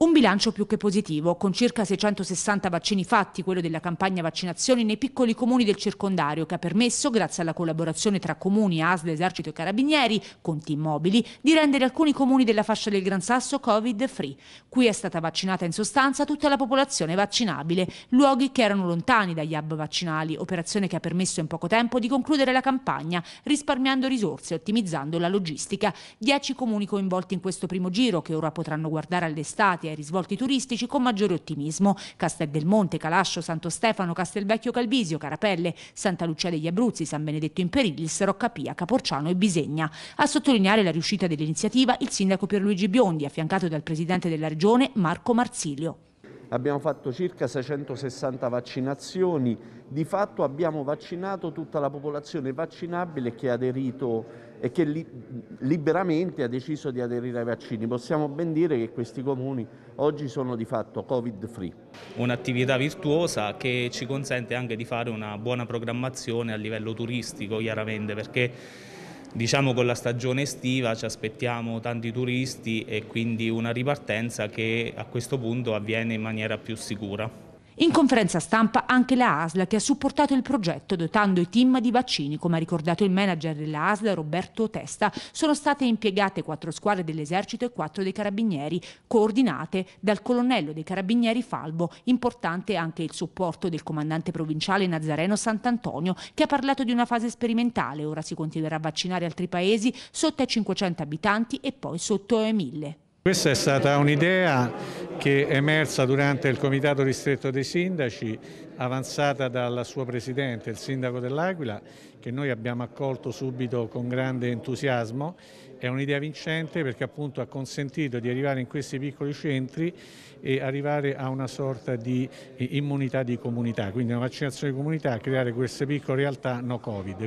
Un bilancio più che positivo, con circa 660 vaccini fatti, quello della campagna vaccinazioni nei piccoli comuni del circondario, che ha permesso, grazie alla collaborazione tra comuni, ASL, esercito e carabinieri, conti immobili, di rendere alcuni comuni della fascia del Gran Sasso Covid-free. Qui è stata vaccinata in sostanza tutta la popolazione vaccinabile, luoghi che erano lontani dagli hub vaccinali, operazione che ha permesso in poco tempo di concludere la campagna, risparmiando risorse e ottimizzando la logistica. Dieci comuni coinvolti in questo primo giro, che ora potranno guardare all'estate ai risvolti turistici con maggiore ottimismo. Castel del Monte, Calascio, Santo Stefano, Castelvecchio Calvisio, Carapelle, Santa Lucia degli Abruzzi, San Benedetto in Imperilis, Roccapia, Caporciano e Bisegna. A sottolineare la riuscita dell'iniziativa il sindaco Pierluigi Biondi, affiancato dal presidente della regione Marco Marsilio abbiamo fatto circa 660 vaccinazioni, di fatto abbiamo vaccinato tutta la popolazione vaccinabile che ha aderito e che li, liberamente ha deciso di aderire ai vaccini. Possiamo ben dire che questi comuni oggi sono di fatto covid free. Un'attività virtuosa che ci consente anche di fare una buona programmazione a livello turistico chiaramente perché Diciamo con la stagione estiva ci aspettiamo tanti turisti e quindi una ripartenza che a questo punto avviene in maniera più sicura. In conferenza stampa anche la ASLA che ha supportato il progetto dotando i team di vaccini, come ha ricordato il manager della ASLA Roberto Testa, sono state impiegate quattro squadre dell'esercito e quattro dei carabinieri, coordinate dal colonnello dei carabinieri Falbo, importante anche il supporto del comandante provinciale Nazareno Sant'Antonio che ha parlato di una fase sperimentale, ora si continuerà a vaccinare altri paesi sotto ai 500 abitanti e poi sotto ai 1000. Questa è stata un'idea che è emersa durante il Comitato Ristretto dei Sindaci, avanzata dalla sua Presidente, il Sindaco dell'Aquila, che noi abbiamo accolto subito con grande entusiasmo. È un'idea vincente perché appunto ha consentito di arrivare in questi piccoli centri e arrivare a una sorta di immunità di comunità, quindi una vaccinazione di comunità, creare queste piccole realtà no Covid.